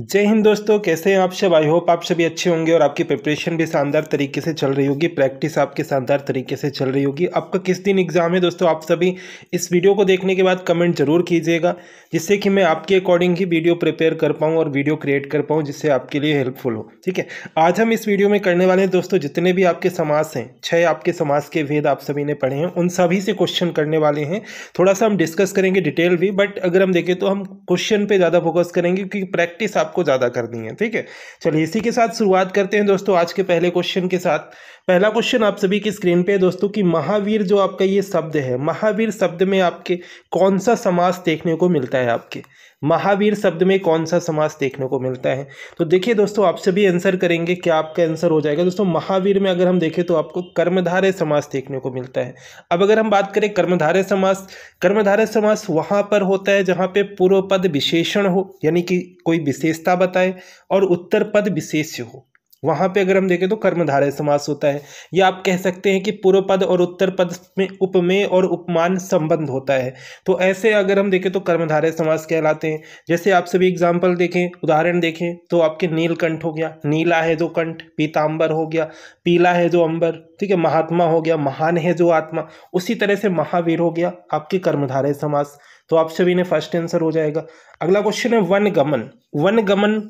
जय हिंद दोस्तों कैसे हैं आप सब आई होप आप सभी अच्छे होंगे और आपकी प्रिपरेशन भी शानदार तरीके से चल रही होगी प्रैक्टिस आपके शानदार तरीके से चल रही होगी आपका किस दिन एग्जाम है दोस्तों आप सभी इस वीडियो को देखने के बाद कमेंट जरूर कीजिएगा जिससे कि मैं आपके अकॉर्डिंग ही वीडियो प्रिपेयर कर पाऊँ और वीडियो क्रिएट कर पाऊँ जिससे आपके लिए हेल्पफुल हो ठीक है आज हम इस वीडियो में करने वाले हैं दोस्तों जितने भी आपके समाज हैं छः आपके समाज के भेद आप सभी ने पढ़े हैं उन सभी से क्वेश्चन करने वाले हैं थोड़ा सा हम डिस्कस करेंगे डिटेल भी बट अगर हम देखें तो हम क्वेश्चन पर ज़्यादा फोकस करेंगे क्योंकि प्रैक्टिस आपको ज़्यादा करनी है ठीक है चलिए इसी के साथ शुरुआत करते हैं दोस्तों आज के पहले क्वेश्चन के साथ पहला क्वेश्चन आप सभी की स्क्रीन पे है दोस्तों कि महावीर जो आपका ये शब्द है महावीर शब्द में आपके कौन सा समास देखने को मिलता है आपके महावीर शब्द में कौन सा समास देखने को मिलता है तो देखिए दोस्तों आप सभी आंसर करेंगे क्या आपका आंसर हो जाएगा दोस्तों महावीर में अगर हम देखें तो आपको कर्मधारय समास देखने को मिलता है अब अगर हम बात करें कर्मधारय समास कर्मधारय समास वहाँ पर होता है जहाँ पे पूर्व पद विशेषण हो यानी कि कोई विशेषता बताए और उत्तर पद विशेष्य हो वहाँ पे अगर हम देखें तो कर्मधारय समास होता है या आप कह सकते हैं कि पूर्व पद और उत्तर पद में उपमेय और उपमान संबंध होता है तो ऐसे अगर हम देखें तो कर्मधारय समास कहलाते हैं जैसे आप सभी एग्जाम्पल देखें उदाहरण देखें तो आपके नीलकंठ हो गया नीला है जो कंठ पीताम्बर हो गया पीला है जो अंबर ठीक है महात्मा हो गया महान है जो आत्मा उसी तरह से महावीर हो गया आपके कर्मधारय समास तो आप सभी ने फर्स्ट आंसर हो जाएगा अगला क्वेश्चन है वन गमन वन गमन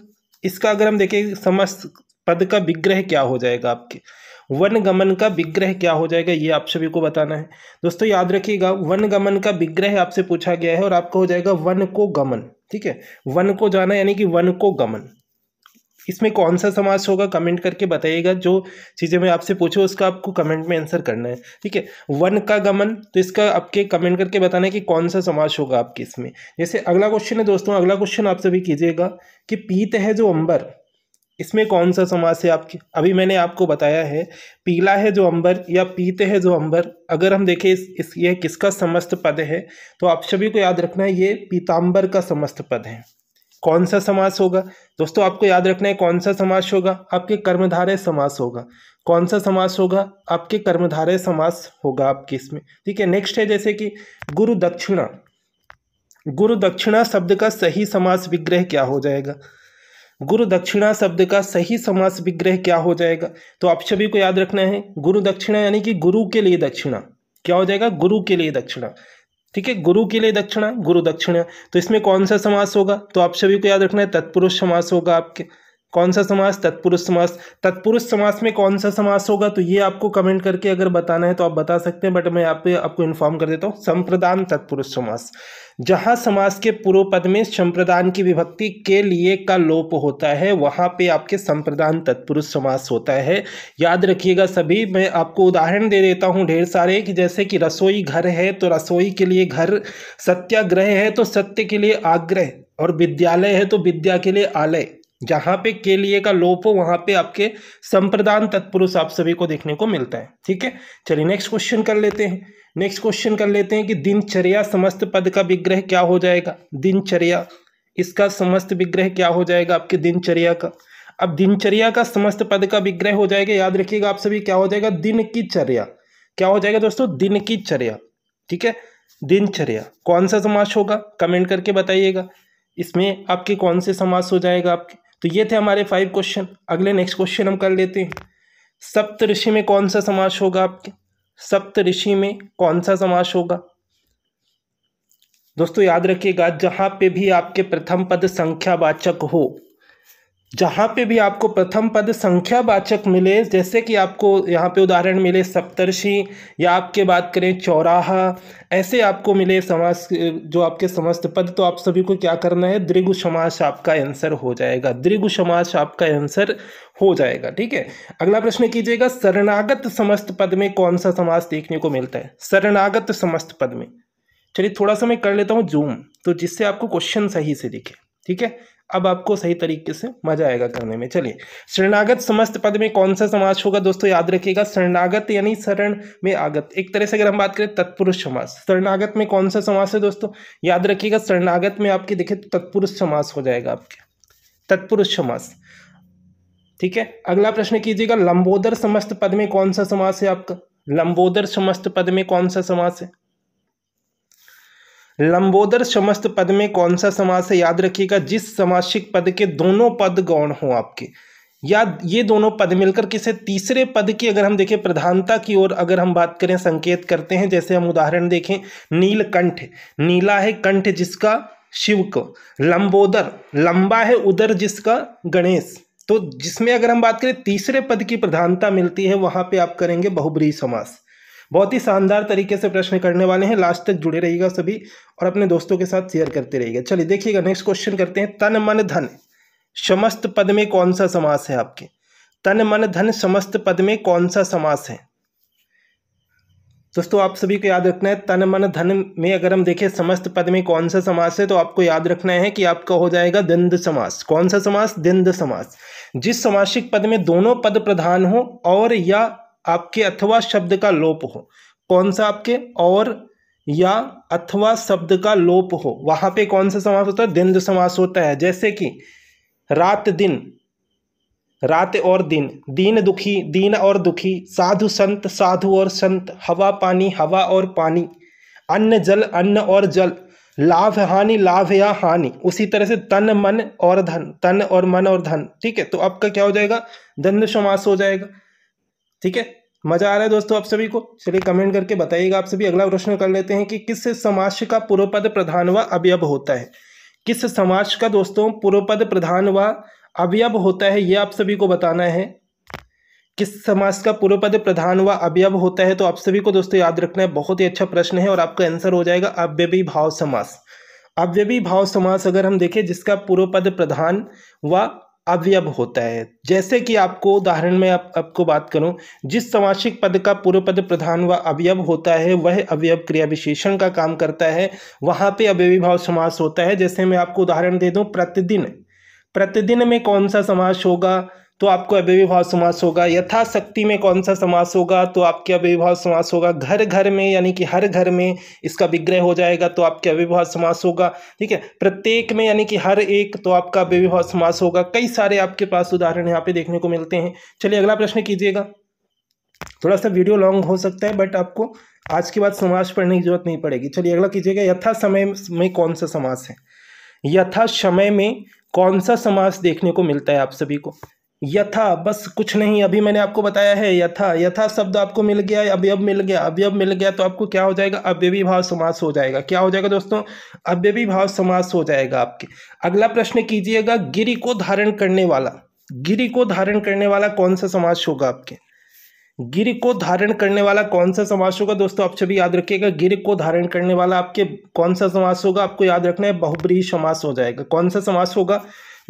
इसका अगर हम देखें समस्त पद का विग्रह क्या हो जाएगा आपके वन गमन का विग्रह क्या हो जाएगा ये आप सभी को बताना है दोस्तों याद रखिएगा वन गमन का विग्रह आपसे पूछा गया है और आपका हो जाएगा वन को गमन ठीक है वन को जाना यानी कि वन को गमन इसमें कौन सा समास होगा कमेंट करके बताइएगा जो चीज़ें मैं आपसे पूछूँ उसका आपको कमेंट में आंसर करना है ठीक है वन का गमन तो इसका आपके कमेंट करके बताना है कि कौन सा समास होगा आपके इसमें जैसे अगला क्वेश्चन है दोस्तों अगला क्वेश्चन आप सभी कीजिएगा कि पीत है जो अंबर इसमें कौन सा समास है आपके अभी मैंने आपको बताया है पीला है जो अंबर या पीते है जो अंबर अगर हम देखें इस, इस ये किसका समस्त पद है तो आप सभी को याद रखना है ये पीताम्बर का समस्त पद है कौन सा समास होगा दोस्तों आपको याद रखना है कौन सा समास होगा आपके कर्मधारय समास होगा कौन सा समास होगा आपके कर्मधारय समास होगा आपके इसमें ठीक है नेक्स्ट है जैसे कि गुरु दक्षिणा गुरु दक्षिणा शब्द का सही समास विग्रह क्या हो जाएगा गुरु दक्षिणा शब्द का सही समास विग्रह क्या हो जाएगा तो आप सभी को याद रखना है गुरु दक्षिणा यानी कि गुरु के लिए दक्षिणा क्या हो जाएगा गुरु के लिए दक्षिणा ठीक है गुरु के लिए दक्षिणा गुरु दक्षिणा तो इसमें कौन सा समास होगा तो आप सभी को याद रखना है तत्पुरुष समास होगा आपके कौन सा समास तत्पुरुष समास तत्पुरुष समास में कौन सा समास होगा तो ये आपको कमेंट करके अगर बताना है तो आप बता सकते हैं बट मैं आप आपको इन्फॉर्म कर देता हूँ संप्रदान तत्पुरुष समास जहाँ समास के पूर्व पद में संप्रदान की विभक्ति के लिए का लोप होता है वहाँ पे आपके संप्रदान तत्पुरुष समास होता है याद रखिएगा सभी मैं आपको उदाहरण दे देता हूँ ढेर सारे कि जैसे कि रसोई घर है तो रसोई के लिए घर सत्याग्रह है तो सत्य के लिए आग्रह और विद्यालय है तो विद्या के लिए आलय जहाँ पे के लिए का लोप हो वहाँ पे आपके संप्रदान तत्पुरुष आप सभी को देखने को मिलता है ठीक है चलिए नेक्स्ट क्वेश्चन कर लेते हैं नेक्स्ट क्वेश्चन कर लेते हैं कि दिनचर्या समस्त पद का विग्रह क्या हो जाएगा दिनचर्या इसका समस्त विग्रह क्या हो जाएगा आपके दिनचर्या का अब दिनचर्या का समस्त पद का विग्रह हो जाएगा याद रखिएगा आप सभी क्या हो जाएगा दिन की चर्या क्या हो जाएगा दोस्तों दिन की चर्या ठीक है दिनचर्या कौन सा समास होगा कमेंट करके बताइएगा इसमें आपके कौन से समास हो जाएगा आपके तो ये थे हमारे फाइव क्वेश्चन अगले नेक्स्ट क्वेश्चन हम कर लेते हैं सप्त ऋषि में कौन सा समास होगा आपके सप्त ऋषि में कौन सा समास होगा दोस्तों याद रखिएगा जहाँ पे भी आपके प्रथम पद संख्यावाचक हो जहाँ पे भी आपको प्रथम पद संख्यावाचक मिले जैसे कि आपको यहाँ पे उदाहरण मिले सप्तर्षि या आपके बात करें चौराहा ऐसे आपको मिले समास जो आपके समस्त पद तो आप सभी को क्या करना है दृगु समास आपका आंसर हो जाएगा दृगु समास आपका आंसर हो जाएगा ठीक है अगला प्रश्न कीजिएगा शरणागत समस्त पद में कौन सा समास देखने को मिलता है शरणागत समस्त पद में चलिए थोड़ा सा मैं कर लेता हूँ जूम तो जिससे आपको क्वेश्चन सही से दिखे ठीक है अब आपको सही तरीके से मजा आएगा करने में चलिए शरणागत समस्त पद में कौन सा समास होगा दोस्तों याद रखिएगा शरणागत यानी शरण में आगत एक तरह से अगर हम बात करें तत्पुरुष समास शरणागत में कौन सा समास है दोस्तों याद रखिएगा शरणागत में आपके देखे तो तत्पुरुष समास हो जाएगा आपके तत्पुरुष समास ठीक है अगला प्रश्न कीजिएगा लंबोदर समस्त पद में कौन सा समास है आपका लंबोदर समस्त पद में कौन सा समास है लंबोदर समस्त पद में कौन सा समास है याद रखिएगा जिस समासिक पद के दोनों पद गौण हो आपके या ये दोनों पद मिलकर किसे तीसरे पद की अगर हम देखें प्रधानता की ओर अगर हम बात करें संकेत करते हैं जैसे हम उदाहरण देखें नीलकंठ नीला है कंठ जिसका शिव को लंबोदर लंबा है उदर जिसका गणेश तो जिसमें अगर हम बात करें तीसरे पद की प्रधानता मिलती है वहां पे आप करेंगे बहुब्री समास बहुत ही शानदार तरीके से प्रश्न करने वाले हैं लास्ट तक जुड़े रहिएगा सभी और अपने दोस्तों के साथ शेयर करते रहिएगा चलिए देखिएगा नेक्स्ट क्वेश्चन करते हैं तन मन धन समस्त पद में कौन सा समास है आपके तन मन धन समस्त पद में कौन सा समास है दोस्तों आप सभी को याद रखना है तन मन धन में अगर हम देखें समस्त पद में कौन सा समास है तो आपको याद रखना है कि आपका हो जाएगा द्वंद समास कौन सा समास द्वंद समास जिस समासिक पद में दोनों पद प्रधान हो और या आपके अथवा शब्द का लोप हो कौन सा आपके और या अथवा शब्द का लोप हो वहाँ पे कौन सा समास होता है द्वंद्व समास होता है जैसे कि रात दिन रात और दिन दीन दुखी दीन और दुखी साधु संत साधु और संत हवा पानी हवा और पानी अन्न जल अन्न और जल लाभ हानि लाभ या हानि उसी तरह से तन मन और धन तन और मन और धन ठीक है तो आपका क्या हो जाएगा द्वंद्व समास हो जाएगा ठीक है मजा आ रहा है दोस्तों आप सभी को चलिए कमेंट करके बताइएगा आप सभी अगला प्रश्न कर लेते हैं कि किस समाज का पूर्वपद प्रधान व अवयव होता है किस समाज का दोस्तों पूर्वपद प्रधान व अवयव होता है ये आप सभी को बताना है किस समाज का पूर्वपद प्रधान व अवयव होता है तो आप सभी को दोस्तों याद रखना है बहुत ही अच्छा प्रश्न है और आपका आंसर हो जाएगा अव्यवी भाव समास अव्यवी भाव समास अगर हम देखें जिसका पूर्वपद प्रधान व अवयव होता है जैसे कि आपको उदाहरण में आप, आपको बात करूं जिस समासिक पद का पूर्व पद प्रधान व अवयव होता है वह अवयव क्रिया विशेषण का काम करता है वहां पे अवयवी भाव समास होता है जैसे मैं आपको उदाहरण दे दूं प्रतिदिन प्रतिदिन में कौन सा समास होगा तो आपको अव्यभिभाव समास होगा यथाशक्ति में कौन सा समास होगा तो आपके अव्यभिभाव समास होगा घर घर में यानी कि हर घर में इसका विग्रह हो जाएगा तो आपके अव्यभिभाव समास होगा ठीक है प्रत्येक में यानी कि हर एक तो आपका अव्यभिभाव समास होगा कई सारे आपके पास उदाहरण यहाँ पे देखने को मिलते हैं चलिए अगला प्रश्न कीजिएगा थोड़ा सा वीडियो लॉन्ग हो सकता है बट आपको आज के बाद समास पढ़ने की जरूरत नहीं पड़ेगी चलिए अगला कीजिएगा यथा समय में कौन सा समास है यथा समय में कौन सा समास देखने को मिलता है आप सभी को यथा बस कुछ नहीं अभी मैंने आपको बताया है यथा यथा शब्द आपको मिल गया अवयव मिल गया अवयव मिल गया तो आपको क्या हो जाएगा अव्यवी भाव समास हो जाएगा क्या हो जाएगा दोस्तों अव्यवी भाव समास हो जाएगा आपके अगला प्रश्न कीजिएगा गिरी को धारण करने वाला गिरी को धारण करने वाला कौन सा समास होगा आपके गिर को धारण करने वाला कौन सा समास होगा दोस्तों आप सभी याद रखिएगा गिर को धारण करने वाला आपके कौन सा समास होगा आपको याद रखना है बहुब्रीही समास हो जाएगा कौन सा समास होगा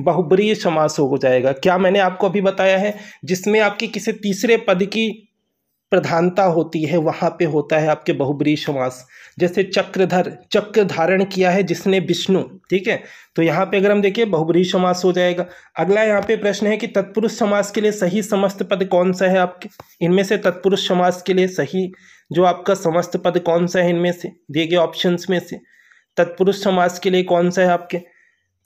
बहुब्रीय समास हो जाएगा क्या मैंने आपको अभी बताया है जिसमें आपकी किसी तीसरे पद की प्रधानता होती है वहाँ पे होता है आपके बहुब्री समास जैसे चक्रधर चक्र धारण किया है जिसने विष्णु ठीक है तो यहाँ पे अगर हम देखिए बहुब्री समास हो जाएगा अगला यहाँ पे प्रश्न है कि तत्पुरुष समास के लिए सही समस्त पद कौन सा है आपके इनमें से तत्पुरुष समास के लिए सही जो आपका समस्त पद कौन सा है इनमें से दिए गए ऑप्शंस में से तत्पुरुष समास के लिए कौन सा है आपके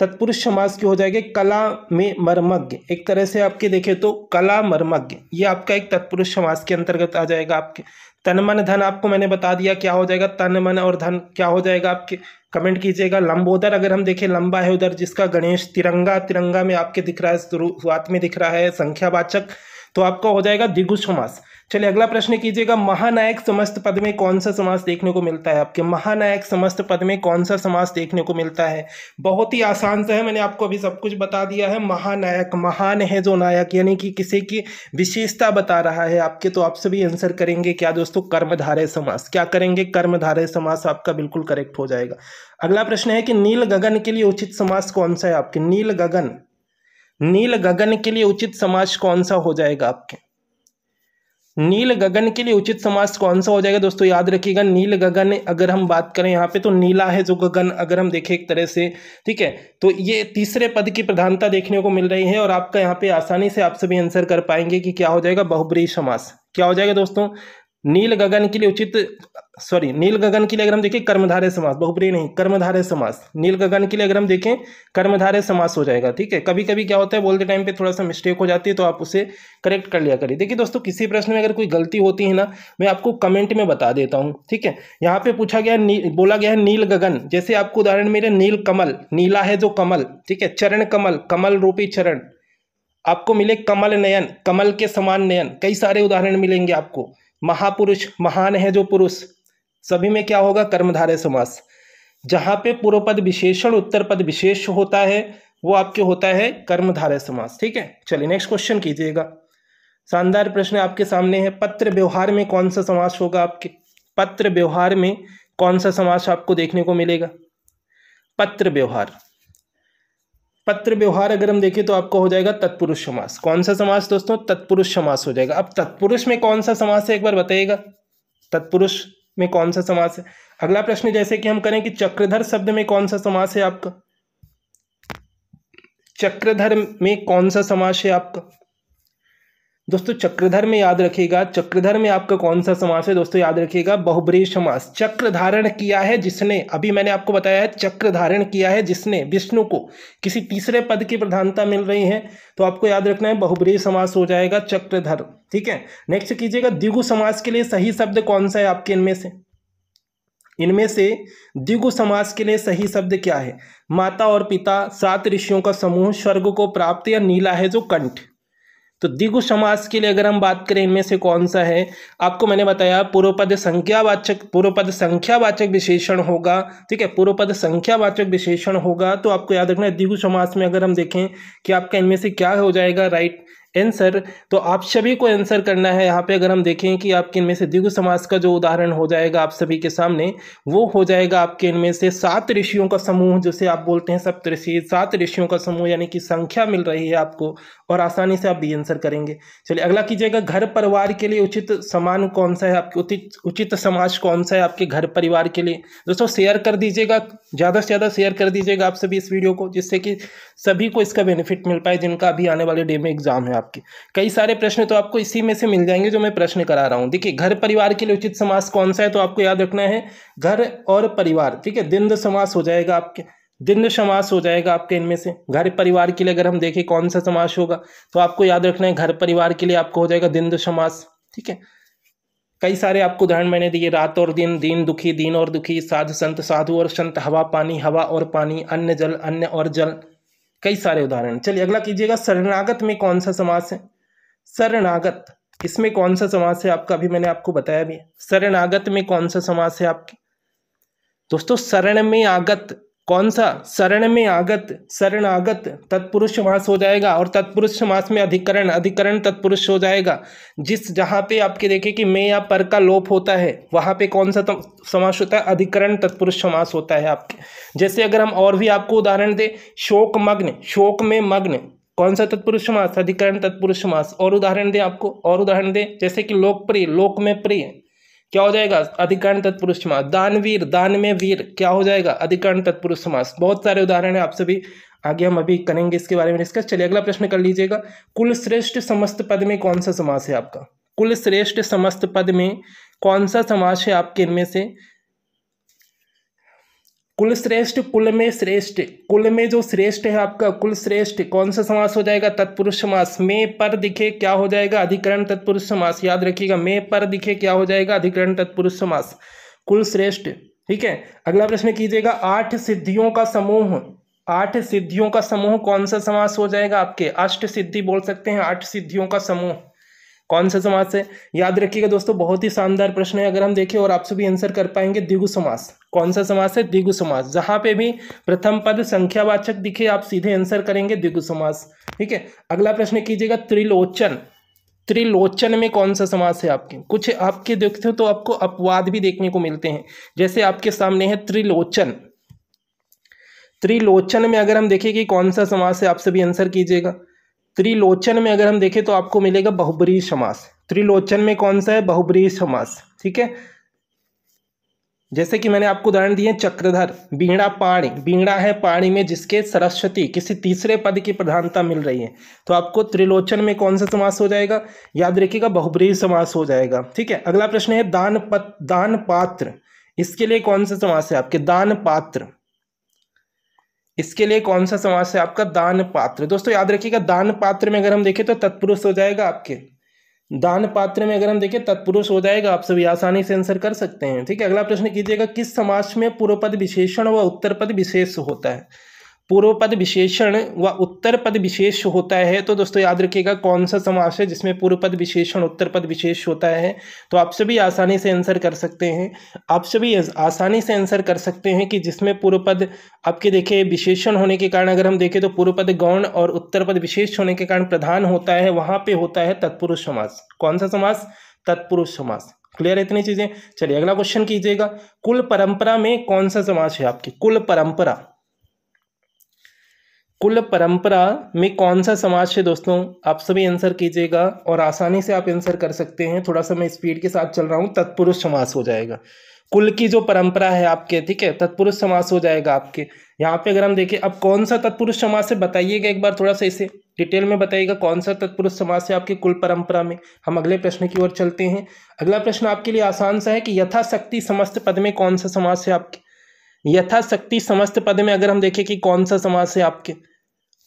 तत्पुरुष समास की हो जाएगी कला में मर्मज्ञ एक तरह से आपके देखे तो कला मर्मज्ञ ये आपका एक तत्पुरुष समास के अंतर्गत आ जाएगा आपके तन मन धन आपको मैंने बता दिया क्या हो जाएगा तन मन और धन क्या हो जाएगा आपके कमेंट कीजिएगा लंबोदर अगर हम देखें लंबा है उधर जिसका गणेश तिरंगा तिरंगा में आपके दिख रहा है शुरुआत में दिख रहा है संख्यावाचक तो आपका हो जाएगा दिगु समास चलिए अगला प्रश्न कीजिएगा महानायक समस्त पद में कौन सा समास देखने को मिलता है आपके महानायक समस्त पद में कौन सा समास देखने को मिलता है बहुत ही आसान सा है मैंने आपको अभी सब कुछ बता दिया है महानायक महान है जो नायक यानी कि किसी की विशेषता बता रहा है आपके तो आप सभी आंसर करेंगे क्या दोस्तों कर्मधारय समास क्या करेंगे कर्मधारय समास आपका बिल्कुल करेक्ट हो जाएगा अगला प्रश्न है कि नील गगन के लिए उचित समास कौन सा है आपके नील गगन नील गगन के लिए उचित समाज कौन सा हो जाएगा आपके नील गगन के लिए उचित समाज कौन सा हो जाएगा दोस्तों याद रखिएगा नील गगन अगर हम बात करें यहाँ पे तो नीला है जो गगन अगर हम देखें एक तरह से ठीक है तो ये तीसरे पद की प्रधानता देखने को मिल रही है और आपका यहाँ पे आसानी से आप सभी आंसर कर पाएंगे कि क्या हो जाएगा बहुब्री समास क्या हो जाएगा दोस्तों नील गगन के लिए उचित सॉरी नील गगन के लिए अगर हम देखें कर्मधारय समास बहुप्रिय नहीं कर्मधारय समास नील गगन के लिए अगर हम देखें कर्मधारय समास हो जाएगा ठीक है कभी कभी क्या होता है बोलते टाइम पे थोड़ा सा मिस्टेक हो जाती है तो आप उसे करेक्ट कर लिया करिए देखिए दोस्तों किसी प्रश्न में अगर कोई गलती होती है ना मैं आपको कमेंट में बता देता हूँ ठीक है यहाँ पे पूछा गया बोला गया है नील गगन जैसे आपको उदाहरण मेरे नील कमल नीला है जो कमल ठीक है चरण कमल कमल रूपी चरण आपको मिले कमल नयन कमल के समान नयन कई सारे उदाहरण मिलेंगे आपको महापुरुष महान है जो पुरुष सभी में क्या होगा कर्मधारय समास जहाँ पे पूर्व पद विशेषण उत्तर पद विशेष होता है वो आपके होता है कर्मधारय समास ठीक है चलिए नेक्स्ट क्वेश्चन कीजिएगा शानदार प्रश्न आपके सामने है पत्र व्यवहार में कौन सा समास होगा आपके पत्र व्यवहार में कौन सा समास आपको देखने को मिलेगा पत्र व्यवहार पत्र व्यवहार अगर हम देखें तो आपको हो जाएगा तत्पुरुष समास कौन सा समास दोस्तों तत्पुरुष समास हो जाएगा अब तत्पुरुष में कौन सा समास है एक बार बताइएगा तत्पुरुष में कौन सा समास है अगला प्रश्न जैसे कि हम करें कि चक्रधर शब्द में कौन सा समास है आपका चक्रधर में कौन सा समास है आपका दोस्तों चक्रधर में याद रखिएगा चक्रधर में आपका कौन सा समास है दोस्तों याद रखिएगा बहुब्री समास चक्र धारण किया है जिसने अभी मैंने आपको बताया है चक्र धारण किया है जिसने विष्णु को किसी तीसरे पद की प्रधानता मिल रही है तो आपको याद रखना है बहुब्री समास हो जाएगा चक्रधर ठीक है नेक्स्ट कीजिएगा द्विगु समास के लिए सही शब्द कौन सा है आपके इनमें से इनमें से द्विगु समास के लिए सही शब्द क्या है माता और पिता सात ऋषियों का समूह स्वर्ग को प्राप्त या नीला है जो कंठ तो दिगु समास के लिए अगर हम बात करें इनमें से कौन सा है आपको मैंने बताया पूर्वपद संख्यावाचक पूर्वपद संख्यावाचक विशेषण होगा ठीक है पूर्वपद संख्यावाचक विशेषण होगा तो आपको याद रखना है दिगु समास में अगर हम देखें कि आपका इनमें से क्या हो जाएगा राइट एंसर तो आप सभी को एंसर करना है यहाँ पे अगर हम देखें कि आपके इनमें से दिगु समाज का जो उदाहरण हो जाएगा आप सभी के सामने वो हो जाएगा आपके इनमें से सात ऋषियों का समूह जिसे आप बोलते हैं सप्त ऋषि सात ऋषियों का समूह यानी कि संख्या मिल रही है आपको और आसानी से आप भी आंसर करेंगे चलिए अगला कीजिएगा घर परिवार के लिए उचित समान कौन सा है आपके उचित उचित समाज कौन सा है आपके घर परिवार के लिए दोस्तों शेयर कर दीजिएगा ज़्यादा से ज़्यादा शेयर कर दीजिएगा आप सभी इस वीडियो को जिससे कि सभी को इसका बेनिफिट मिल पाए जिनका अभी आने वाले डे में एग्जाम है आपके कई सारे प्रश्न तो आपको इसी में से मिल जाएंगे जो मैं प्रश्न करा रहा हूँ देखिए घर परिवार के लिए उचित समास कौन सा है तो आपको याद रखना है घर और परिवार ठीक है दिन समास हो जाएगा आपके दिन समास हो जाएगा आपके इनमें से घर परिवार के लिए अगर हम देखें कौन सा समास होगा तो आपको याद रखना है घर परिवार के लिए आपको हो जाएगा दिन समास ठीक है कई सारे आपको उदाहरण मैंने दिए रात और दिन दिन दुखी दिन और दुखी साधु संत साधु और संत हवा पानी हवा और पानी अन्य जल अन्य और जल कई सारे उदाहरण चलिए अगला कीजिएगा शरणागत में कौन सा समास है शरणागत इसमें कौन सा समास है आपका अभी मैंने आपको बताया भी शरणागत में कौन सा समास है आपके दोस्तों शरण में आगत कौन सा शरण में आगत शरण आगत तत्पुरुष समास हो जाएगा और तत्पुरुष समास में अधिकरण अधिकरण तत्पुरुष हो जाएगा जिस जहाँ पे आपके देखे कि मैं या पर का लोप होता है वहाँ पे कौन सा समास होता है अधिकरण तत्पुरुष समास होता है आपके जैसे अगर हम और भी आपको उदाहरण दें शोक मग्न शोक में मग्न कौन सा तत्पुरुष समास अधिकरण तत्पुरुष समास और उदाहरण दें आपको और उदाहरण दें जैसे कि लोकप्रिय लोक में प्रिय क्या हो जाएगा अधिकरण तत्पुरुष समास दानवीर दान में वीर क्या हो जाएगा अधिकरण तत्पुरुष समास बहुत सारे उदाहरण है आप सभी आगे हम अभी करेंगे इसके बारे में डिस्कस चलिए अगला प्रश्न कर लीजिएगा कुल श्रेष्ठ समस्त पद में कौन सा समास है आपका कुल श्रेष्ठ समस्त पद में कौन सा समास है आपके इनमें से कुल श्रेष्ठ कुल में श्रेष्ठ कुल में जो श्रेष्ठ है आपका कुल श्रेष्ठ कौन सा समास हो जाएगा तत्पुरुष समास में पर दिखे क्या हो जाएगा अधिकरण तत्पुरुष समास याद रखिएगा में पर दिखे क्या हो जाएगा अधिकरण तत्पुरुष समास कुल श्रेष्ठ ठीक है अगला प्रश्न कीजिएगा आठ सिद्धियों का समूह आठ सिद्धियों का समूह कौन सा समास हो जाएगा आपके अष्ट सिद्धि बोल सकते हैं आठ सिद्धियों का समूह कौन से समाज से याद रखिएगा दोस्तों बहुत ही शानदार प्रश्न है अगर हम देखें और आपसे भी आंसर कर पाएंगे दिगु समास कौन सा समास है दिगु समास जहां पे भी प्रथम पद संख्यावाचक दिखे आप सीधे आंसर करेंगे दिगु समास ठीक है अगला प्रश्न कीजिएगा त्रिलोचन त्रिलोचन में कौन सा समास है आपके कुछ आपके देखते हो तो आपको अपवाद भी देखने को मिलते हैं जैसे आपके सामने है त्रिलोचन त्रिलोचन में अगर हम देखें कि कौन सा समास है आप सभी आंसर कीजिएगा त्रिलोचन में अगर हम देखें तो आपको मिलेगा बहुब्रीही समास त्रिलोचन में कौन सा है बहुब्रीही समास ठीक है जैसे कि मैंने आपको उदाहरण दिए चक्रधर बीड़ा पाणी बीड़ा है पाणी में जिसके सरस्वती किसी तीसरे पद की प्रधानता मिल रही है तो आपको त्रिलोचन में कौन सा समास हो जाएगा याद रखिएगा बहुब्रीही समास हो जाएगा ठीक है अगला प्रश्न है दान पत दान पात्र इसके लिए कौन सा समास है आपके दान पात्र इसके लिए कौन सा समास है आपका दान पात्र दोस्तों याद रखिएगा दान पात्र में अगर हम देखें तो तत्पुरुष हो जाएगा आपके दान पात्र में अगर हम देखें तत्पुरुष हो जाएगा आप सभी आसानी से आंसर कर सकते हैं ठीक है अगला प्रश्न कीजिएगा किस समास में पूर्व पद विशेषण व उत्तर पद विशेष होता है पूर्व पद विशेषण व उत्तर पद विशेष होता है तो दोस्तों याद रखिएगा कौन सा समास है जिसमें पूर्व पद विशेषण उत्तर पद विशेष होता है तो आप सभी आसानी से आंसर कर सकते हैं आप सभी आसानी से आंसर कर सकते हैं कि जिसमें पूर्व पद आपके देखे विशेषण होने के कारण अगर हम देखें तो पूर्व पद गौण और उत्तर पद विशेष होने के कारण प्रधान होता है वहाँ पर होता है तत्पुरुष समास कौन सा समास तत्पुरुष समास क्लियर है इतनी चीज़ें चलिए अगला क्वेश्चन कीजिएगा कुल परंपरा में कौन सा समास है आपकी कुल परंपरा कुल परंपरा में कौन सा समाज है दोस्तों आप सभी आंसर कीजिएगा और आसानी से आप आंसर कर सकते हैं थोड़ा सा मैं स्पीड के साथ चल रहा हूँ तत्पुरुष समास हो जाएगा कुल की जो परंपरा है आपके ठीक है तत्पुरुष समास हो जाएगा आपके यहाँ पे अगर हम देखें अब कौन सा तत्पुरुष समास है बताइएगा एक बार थोड़ा सा इसे डिटेल में बताइएगा कौन सा तत्पुरुष समास है आपके कुल परंपरा में हम अगले प्रश्न की ओर चलते हैं अगला प्रश्न आपके लिए आसान सा है कि यथाशक्ति समस्त पद में कौन सा समास है आपके यथाशक्ति समस्त पद में अगर हम देखें कि कौन सा समास है आपके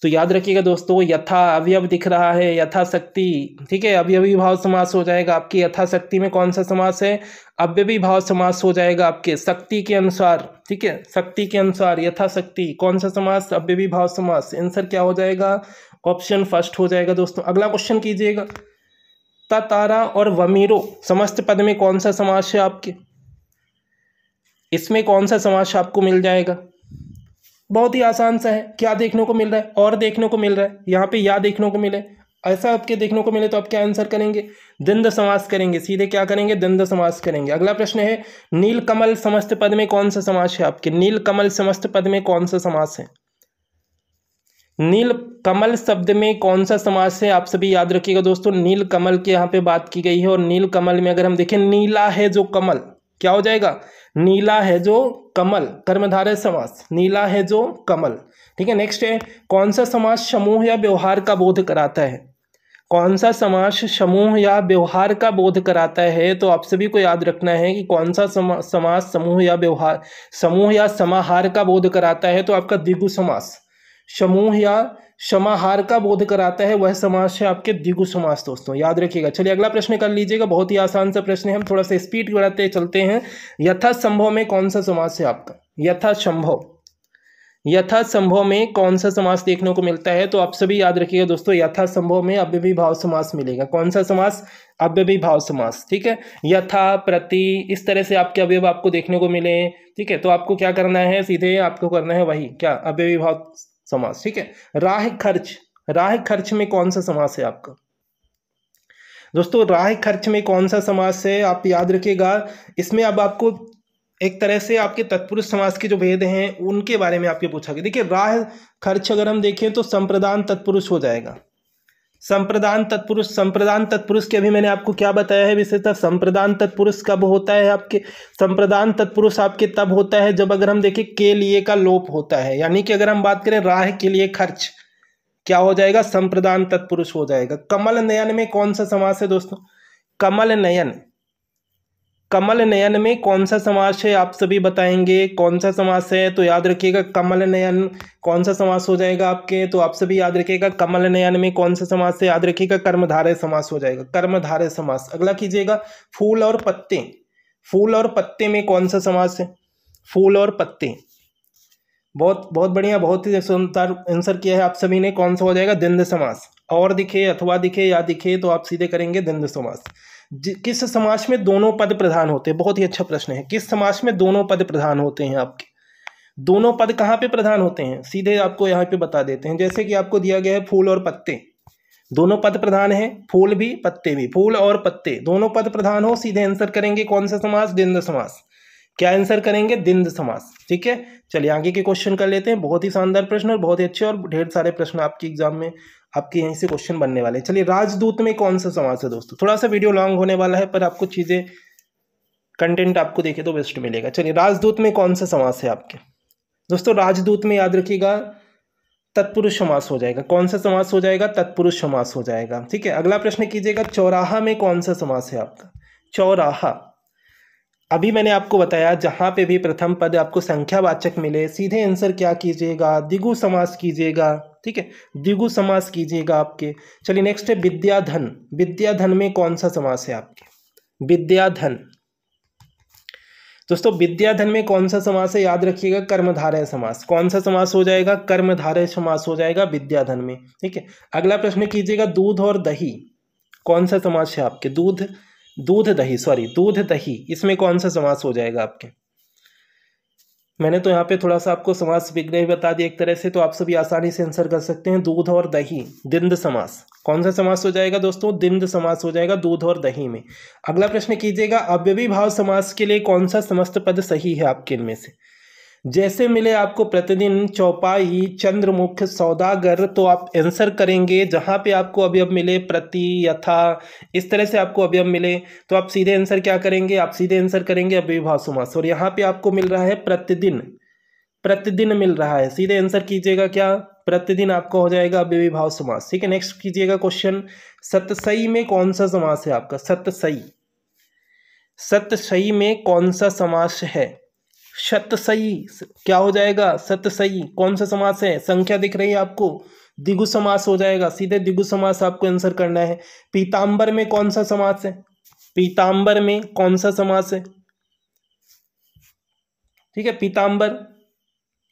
तो याद रखिएगा दोस्तों यथा अवयव दिख रहा है यथाशक्ति ठीक है अवयवी भाव समास हो जाएगा आपकी यथाशक्ति में कौन सा समास है अव्यवी भाव समास हो जाएगा आपके शक्ति के अनुसार ठीक है शक्ति के अनुसार यथाशक्ति कौन सा समास अव्यवी भाव समास आंसर क्या हो जाएगा ऑप्शन फर्स्ट हो जाएगा दोस्तों अगला क्वेश्चन कीजिएगा तारा और वमीरो समस्त पद में कौन सा समास है आपके इसमें कौन सा समास आपको मिल जाएगा बहुत ही आसान सा है क्या देखने को मिल रहा है और देखने को मिल रहा है यहाँ पे या देखने को मिले ऐसा आपके देखने को मिले तो आप क्या आंसर करेंगे द्वंद्व समास करेंगे सीधे क्या करेंगे द्वंद्व समास करेंगे अगला प्रश्न है नील कमल समस्त पद में कौन सा समास है आपके नील कमल समस्त पद में कौन सा समास है नील कमल शब्द में कौन सा समास है आप सभी याद रखिएगा दोस्तों नील कमल की यहाँ पे बात की गई है और नील कमल में अगर हम देखें नीला है जो कमल क्या हो जाएगा नीला है जो कमल कर्मधारय समास नीला है जो कमल ठीक है नेक्स्ट है कौन सा समाज समूह या व्यवहार का बोध कराता है कौन सा समास समूह या व्यवहार का बोध कराता है तो आप सभी को याद रखना है कि कौन सा समास समाज समूह या व्यवहार समूह या समाहार का बोध कराता है तो आपका दिगु समास समूह या समाहार का बोध कराता है वह समास है आपके द्विगु समास दोस्तों याद रखिएगा चलिए अगला प्रश्न कर लीजिएगा बहुत ही आसान सा प्रश्न है हम थोड़ा सा स्पीड बढ़ाते चलते हैं यथासंभव में कौन सा समाज है आपका यथासंभव यथासंभव में कौन सा समास देखने को मिलता है तो आप सभी याद रखिएगा दोस्तों यथासंभव में भी भाव समास मिलेगा कौन सा समास अव्यवी भाव समास ठीक है यथा प्रति इस तरह से आपके अव्यव आपको देखने को मिले ठीक है तो आपको क्या करना है सीधे आपको करना है वही क्या अव्य भाव समास ठीक है राह खर्च राह खर्च में कौन सा समास है आपका दोस्तों राह खर्च में कौन सा समास है आप याद रखिएगा इसमें अब आपको एक तरह से आपके तत्पुरुष समास के जो भेद हैं उनके बारे में आपके पूछा गया देखिए राह खर्च अगर हम देखें तो संप्रदान तत्पुरुष हो जाएगा संप्रदान तत्पुरुष संप्रदान तत्पुरुष के अभी मैंने आपको क्या बताया है विशेषता संप्रदान तत्पुरुष कब होता है आपके संप्रदान तत्पुरुष आपके तब होता है जब अगर हम देखें के लिए का लोप होता है यानी कि अगर हम बात करें राह के लिए खर्च क्या हो जाएगा संप्रदान तत्पुरुष हो जाएगा कमल नयन में कौन सा समास है दोस्तों कमल नयन कमल नयन में कौन सा समास है आप सभी बताएंगे कौन सा समास है तो याद रखिएगा कमल नयन कौन सा समास हो जाएगा आपके तो आप सभी याद रखिएगा कमल नयन में कौन सा समास है याद रखिएगा कर्मधारय समास हो जाएगा कर्मधारय समास अगला कीजिएगा फूल और पत्ते फूल और पत्ते में कौन सा समास है फूल और पत्ते बहुत बहुत बढ़िया बहुत ही सुंदर आंसर किया है आप सभी ने कौन सा हो जाएगा द्वंद्व समास और दिखे अथवा दिखे या दिखे तो आप सीधे करेंगे द्वंद्व समास किस समाज में दोनों पद प्रधान होते हैं बहुत ही अच्छा प्रश्न है किस समाज में दोनों पद प्रधान होते हैं आपके दोनों पद कहाँ पे प्रधान होते हैं सीधे आपको यहाँ पे बता देते हैं जैसे कि आपको दिया गया है फूल और पत्ते दोनों पद प्रधान हैं फूल भी पत्ते भी फूल और पत्ते दोनों पद प्रधान हो सीधे आंसर करेंगे कौन सा समास द्वंद्व समास क्या आंसर करेंगे द्विंद समास ठीक है चलिए आगे के क्वेश्चन कर लेते हैं बहुत ही शानदार प्रश्न और बहुत ही अच्छे और ढेर सारे प्रश्न आपके एग्जाम में आपके यहीं से क्वेश्चन बनने वाले हैं चलिए राजदूत में कौन सा समास है दोस्तों थोड़ा सा वीडियो लॉन्ग होने वाला है पर आपको चीज़ें कंटेंट आपको देखे तो बेस्ट मिलेगा चलिए राजदूत में कौन सा समास है आपके दोस्तों राजदूत में याद रखिएगा तत्पुरुष समास हो जाएगा कौन सा समास हो जाएगा तत्पुरुष समास हो जाएगा ठीक है अगला प्रश्न कीजिएगा चौराहा में कौन सा समास है आपका चौराहा अभी मैंने आपको बताया जहाँ पे भी प्रथम पद आपको संख्यावाचक मिले सीधे आंसर क्या कीजिएगा दिगु समास कीजिएगा ठीक है दिगु समास कीजिएगा आपके चलिए नेक्स्ट है विद्याधन विद्याधन में कौन सा समास है आपके विद्याधन दोस्तों विद्याधन में कौन सा समास है याद रखिएगा कर्मधारय समास कौन सा समास हो जाएगा कर्मधारय समास हो जाएगा विद्याधन में ठीक है अगला प्रश्न कीजिएगा दूध और दही कौन सा समास है आपके दूध दूध दही सॉरी दूध दही इसमें कौन सा समास हो जाएगा आपके मैंने तो यहाँ पे थोड़ा सा आपको समास विग्रह बता दिया एक तरह से तो आप सभी आसानी से आंसर कर सकते हैं दूध और दही दिंद समास कौन सा समास हो जाएगा दोस्तों दिंद समास हो जाएगा दूध और दही में अगला प्रश्न कीजिएगा अव्यवी भाव समास के लिए कौन सा समस्त पद सही है आपके इनमें से जैसे मिले आपको प्रतिदिन चौपाई चंद्रमुख सौदागर तो आप आंसर करेंगे जहाँ पे आपको अब मिले प्रति यथा इस तरह से आपको अब मिले तो आप सीधे आंसर क्या करेंगे आप सीधे आंसर करेंगे अभी भाषुमास और यहाँ पे आपको मिल रहा है प्रतिदिन प्रतिदिन मिल रहा है सीधे आंसर कीजिएगा क्या प्रतिदिन आपका हो जाएगा भाव समास ठीक है नेक्स्ट कीजिएगा क्वेश्चन सतसई में कौन सा समास है आपका सतसई सतसई में कौन सा समास है सतसई क्या हो जाएगा सतसई कौन सा समास है संख्या दिख रही है आपको दिगु समास हो जाएगा सीधे दिगु समास आपको आंसर करना है पीताम्बर में कौन सा समास है पीताम्बर में कौन सा समास है ठीक है पीताम्बर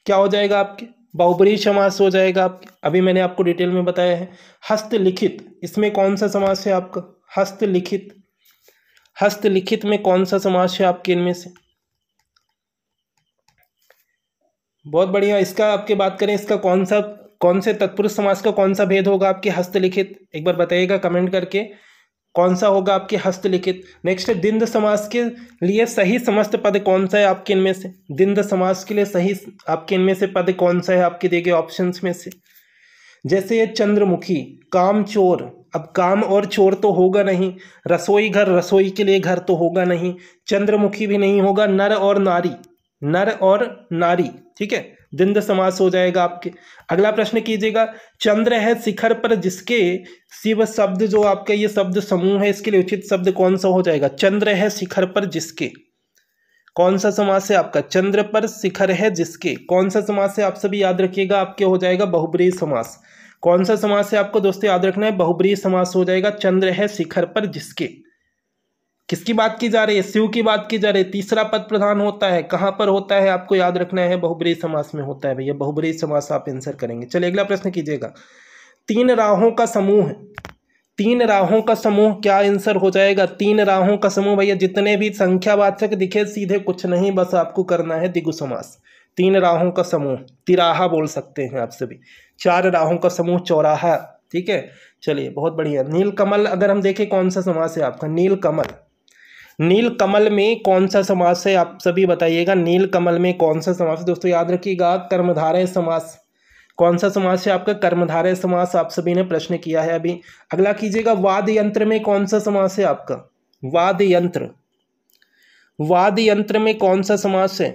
क्या हो जाएगा आपके बहुबरी समास हो जाएगा आपके अभी मैंने आपको डिटेल में बताया है हस्तलिखित इसमें कौन सा समास है आपका हस्तलिखित हस्तलिखित में कौन सा समास है आपके इनमें से बहुत बढ़िया इसका आपके बात करें इसका कौन सा कौन से तत्पुरुष समाज का कौन सा भेद होगा आपके हस्तलिखित एक बार बताइएगा कमेंट करके कौन सा होगा आपके हस्तलिखित नेक्स्ट है दिंद समाज के लिए सही समस्त पद कौन सा है आपके इनमें से दिंद समाज के लिए सही आपके इनमें से पद कौन सा है आपके दिए गए में से जैसे ये चंद्रमुखी काम चोर अब काम और चोर तो होगा नहीं रसोई घर रसोई के लिए घर तो होगा नहीं चंद्रमुखी भी नहीं होगा नर और नारी नर और नारी ठीक है द्वंद समास हो जाएगा आपके अगला प्रश्न कीजिएगा चंद्र है शिखर पर जिसके शिव शब्द जो आपका ये शब्द समूह है इसके लिए उचित शब्द कौन सा हो जाएगा चंद्र है शिखर पर जिसके कौन सा समास है आपका चंद्र पर शिखर है जिसके कौन सा समास है आप सभी याद रखिएगा आपके हो जाएगा बहुब्री समास कौन सा समास है आपको दोस्तों याद रखना है बहुब्री समास हो जाएगा चंद्र है शिखर पर जिसके किसकी बात की जा रही है शिव की बात की जा रही है तीसरा पद प्रधान होता है कहाँ पर होता है आपको याद रखना है बहुब्रीही समास में होता है भैया बहुब्रीही समास आप आंसर करेंगे चलिए अगला प्रश्न कीजिएगा तीन राहों का समूह तीन राहों का समूह क्या आंसर हो जाएगा तीन राहों का समूह भैया जितने भी संख्यावाचक दिखे सीधे कुछ नहीं बस आपको करना है दिगु समास तीन राहों का समूह तिराहा बोल सकते हैं आप सभी चार राहों का समूह चौराहा ठीक है चलिए बहुत बढ़िया नील कमल अगर हम देखें कौन सा समास है आपका नील कमल नील कमल में कौन सा समास है आप सभी बताइएगा नील कमल में कौन सा समास है दोस्तों याद रखिएगा कर्मधारय समास कौन सा समास है आपका कर्मधारय समास आप सभी ने प्रश्न किया है अभी अगला कीजिएगा वाद यंत्र में कौन सा समास है आपका वाद यंत्र वाद यंत्र में कौन सा समास है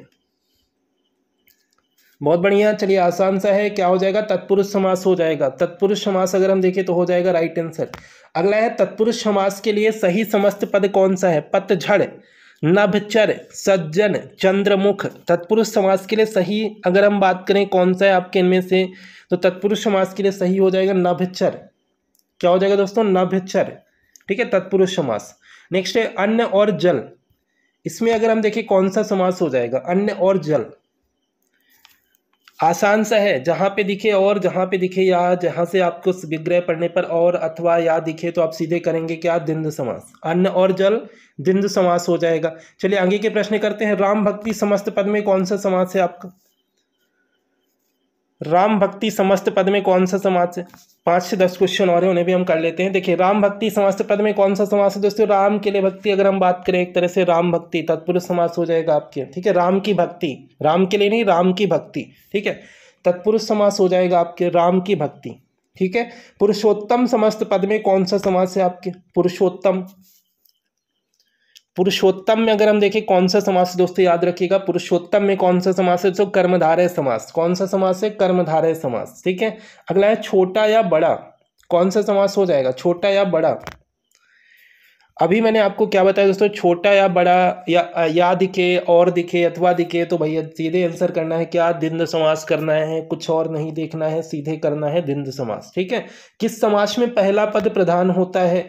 बहुत बढ़िया चलिए आसान सा है क्या हो जाएगा तत्पुरुष समास हो जाएगा तत्पुरुष समास अगर हम देखें तो हो जाएगा राइट आंसर अगला है तत्पुरुष समास के लिए सही समस्त पद कौन सा है पतझड़ नभचर सज्जन चंद्रमुख तत्पुरुष समास के लिए सही अगर हम बात करें कौन सा है आपके इनमें से तो तत्पुरुष समास के लिए सही हो जाएगा नभचर क्या हो जाएगा दोस्तों नभचर ठीक है तत्पुरुष समास नेक्स्ट है अन्न और जल इसमें अगर हम देखें कौन सा समास हो जाएगा अन्न और जल आसान सा है जहाँ पे दिखे और जहाँ पे दिखे या जहाँ से आपको विग्रह पढ़ने पर और अथवा या दिखे तो आप सीधे करेंगे क्या द्विंद समास अन्न और जल द्विंद समास हो जाएगा चलिए आगे के प्रश्न करते हैं राम भक्ति समस्त पद में कौन सा समास है आपका राम भक्ति समस्त पद में कौन सा समास है पाँच से दस क्वेश्चन और हैं उन्हें भी हम कर लेते हैं देखिए राम भक्ति समस्त पद में कौन सा समास है दोस्तों राम के लिए भक्ति अगर हम बात करें एक तरह से राम भक्ति तत्पुरुष समास हो जाएगा आपके ठीक है राम की भक्ति राम के लिए नहीं राम की भक्ति ठीक है तत्पुरुष समास हो जाएगा आपके राम की भक्ति ठीक है पुरुषोत्तम समस्त पद में कौन सा समास है आपके पुरुषोत्तम पुरुषोत्तम में अगर हम देखें कौन सा समास दोस्तों याद रखिएगा पुरुषोत्तम में कौन सा समास है तो कर्मधारय समास कौन सा समास है कर्मधारय समास ठीक है अगला है छोटा या बड़ा कौन सा समास हो जाएगा छोटा या बड़ा अभी मैंने आपको क्या बताया दोस्तों छोटा या बड़ा या या दिखे और दिखे अथवा दिखे तो भैया सीधे आंसर करना है क्या दिंद समास करना है कुछ और नहीं देखना है सीधे करना है दिंद समास ठीक है किस समास में पहला पद प्रधान होता है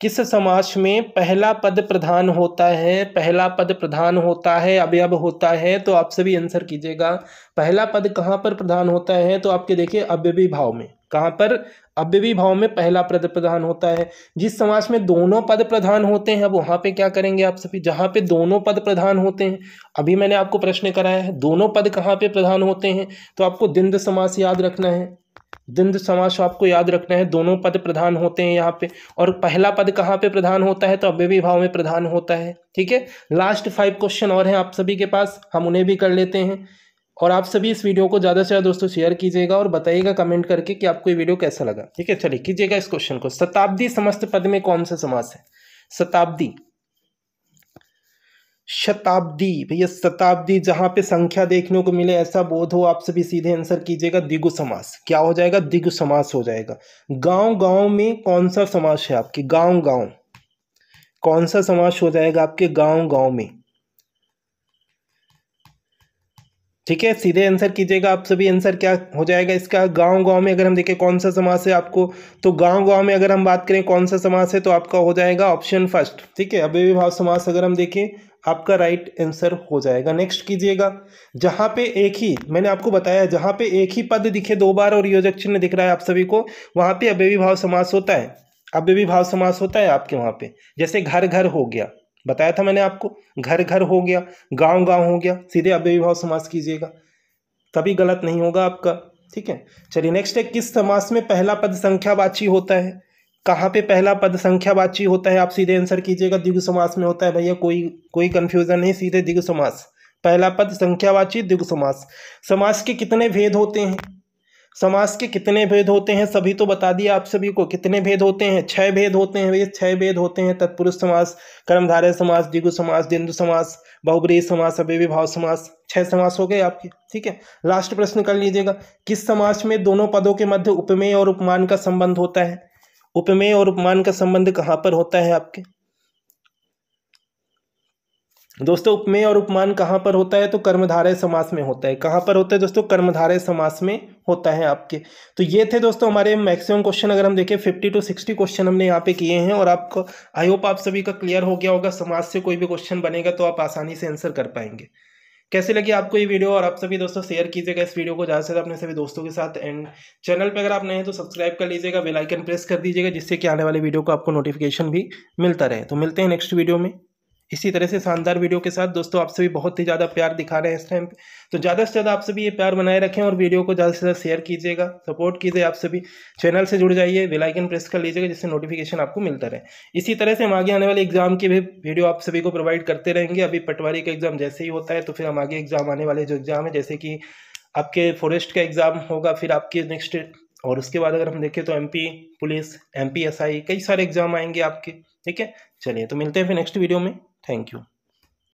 किस समास में पहला पद प्रधान होता है पहला पद प्रधान होता है अब होता है तो आप सभी आंसर कीजिएगा पहला पद कहाँ पर प्रधान होता है तो आपके देखिए अव्यवी भाव में कहाँ पर अव्यवी भाव में पहला पद प्रधान होता है जिस समास में दोनों पद प्रधान होते हैं अब वहाँ पे क्या करेंगे आप सभी जहाँ पे दोनों पद प्रधान होते हैं अभी मैंने आपको प्रश्न कराया है दोनों पद कहाँ पर प्रधान होते हैं तो आपको दिंद समास याद रखना है द्वंद्व समास आपको याद रखना है दोनों पद प्रधान होते हैं यहाँ पे और पहला पद कहाँ पे प्रधान होता है तो अव्यवी भाव में प्रधान होता है ठीक है लास्ट फाइव क्वेश्चन और हैं आप सभी के पास हम उन्हें भी कर लेते हैं और आप सभी इस वीडियो को ज़्यादा से ज़्यादा दोस्तों शेयर कीजिएगा और बताइएगा कमेंट करके कि आपको ये वीडियो कैसा लगा ठीक है चलिए कीजिएगा इस क्वेश्चन को शताब्दी समस्त पद में कौन सा समास है शताब्दी शताब्दी भैया शताब्दी जहां पे संख्या देखने को मिले ऐसा बोध हो आप सभी सीधे आंसर कीजिएगा दिगु समास क्या हो जाएगा दिगु समास हो जाएगा गांव गांव में कौन सा समास है आपके गांव गांव कौन सा समास हो जाएगा आपके गांव गांव में ठीक है सीधे आंसर कीजिएगा आप सभी आंसर क्या हो जाएगा इसका गांव गांव में अगर हम देखें कौन सा समास है आपको तो गांव गांव में अगर हम बात करें कौन सा समास है तो आपका हो जाएगा ऑप्शन फर्स्ट ठीक है अभी भाव समास अगर हम देखें आपका राइट आंसर हो जाएगा नेक्स्ट कीजिएगा जहां पे एक ही मैंने आपको बताया जहां पे एक ही पद दिखे दो बार और योजक चिन्ह दिख रहा है आप सभी को वहां पे अव्यवी भाव समास होता है अव्यवी भाव समास होता है आपके वहाँ पे जैसे घर घर हो गया बताया था मैंने आपको घर घर हो गया गांव गांव हो गया सीधे अव्यवी भाव समास कीजिएगा तभी गलत नहीं होगा आपका ठीक है चलिए नेक्स्ट है किस समास में पहला पद संख्यावाची होता है कहाँ पे पहला पद संख्यावाची होता है आप सीधे आंसर कीजिएगा दिग्व समास में होता है भैया कोई कोई कन्फ्यूजन नहीं सीधे दिग्व समास पहला पद संख्यावाची दिग्व समास समास के कितने भेद होते हैं समास के कितने भेद होते हैं सभी तो बता दिया आप सभी को कितने भेद होते हैं छह भेद होते हैं भैया छह भेद होते हैं तत्पुरुष समास कर्मधारय समास दिगु समास दिंदु समास बहुब्री समास अभिविभाव समास छह समास हो गए आपके ठीक है लास्ट प्रश्न कर लीजिएगा किस समास में दोनों पदों के मध्य उपमेय और उपमान का संबंध होता है उपमेय और उपमान का संबंध कहाँ पर होता है आपके दोस्तों उपमेय और उपमान कहाँ पर होता है तो कर्मधारय समास में होता है कहाँ पर होता है दोस्तों कर्मधारय समास में होता है आपके तो ये थे दोस्तों हमारे मैक्सिमम क्वेश्चन अगर हम देखें फिफ्टी टू सिक्सटी क्वेश्चन हमने यहाँ पे किए हैं और आपको आई होप आप सभी का क्लियर हो गया होगा समाज से कोई भी क्वेश्चन बनेगा तो आप आसानी से आंसर कर पाएंगे कैसे लगी आपको ये वीडियो और आप सभी दोस्तों शेयर कीजिएगा इस वीडियो को ज़्यादा से ज़्यादा अपने सभी दोस्तों के साथ एंड चैनल पे अगर आप नए हैं तो सब्सक्राइब कर लीजिएगा बेल आइकन प्रेस कर दीजिएगा जिससे कि आने वाले वीडियो को आपको नोटिफिकेशन भी मिलता रहे तो मिलते हैं नेक्स्ट वीडियो में इसी तरह से शानदार वीडियो के साथ दोस्तों आप सभी बहुत ही ज़्यादा प्यार दिखा रहे हैं इस टाइम पे तो ज़्यादा से ज़्यादा आप सभी ये प्यार बनाए रखें और वीडियो को ज़्यादा से ज़्यादा शेयर कीजिएगा सपोर्ट कीजिए आप सभी चैनल से जुड़ जाइए बेलाइकन प्रेस कर लीजिएगा जिससे नोटिफिकेशन आपको मिलता रहे इसी तरह से हम आगे आने वाले एग्जाम की भी वीडियो आप सभी को प्रोवाइड करते रहेंगे अभी पटवारी का एग्जाम जैसे ही होता है तो फिर हम आगे एग्जाम आने वाले जो एग्जाम है जैसे कि आपके फॉरेस्ट का एग्ज़ाम होगा फिर आपके नेक्स्ट और उसके बाद अगर हम देखें तो एमपी पुलिस एमपीएसआई कई सारे एग्ज़ाम आएंगे आपके ठीक है चलिए तो मिलते हैं फिर नेक्स्ट वीडियो में Thank you.